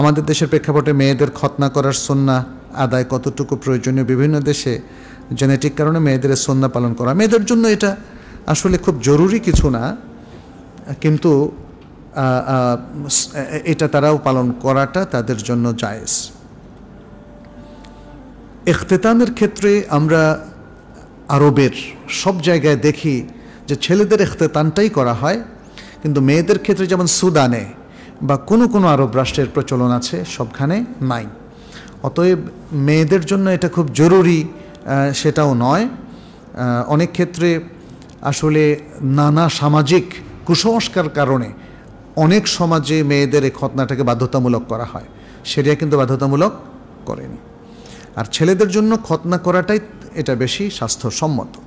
আমাদের দেশের প্রেক্ষাপটে মেয়েদের খতনা করার সন্না আদায় কতটুকু প্রয়োজনীয় বিভিন্ন দেশে জেনেটিক কারণে মেয়েদের সন্না পালন করা মেয়েদের জন্য এটা আসলে খুব জরুরি কিছু না কিন্তু এটা তারাও পালন করাটা তাদের জন্য জায়েজ এখতেতানের ক্ষেত্রে আমরা আরবের সব জায়গায় দেখি যে ছেলেদের এখতেতানটাই করা হয় কিন্তু মেয়েদের ক্ষেত্রে যেমন সুদানে বা কোনো কোনো আরব রাষ্ট্রের প্রচলন আছে সবখানে নাই অতএব মেয়েদের জন্য এটা খুব জরুরি সেটাও নয় অনেক ক্ষেত্রে আসলে নানা সামাজিক কুসংস্কার কারণে অনেক সমাজে মেয়েদের এই খতনাটাকে বাধ্যতামূলক করা হয় সেটা কিন্তু বাধ্যতামূলক করেনি আর ছেলেদের জন্য খতনা করাটাই এটা বেশি স্বাস্থ্যসম্মত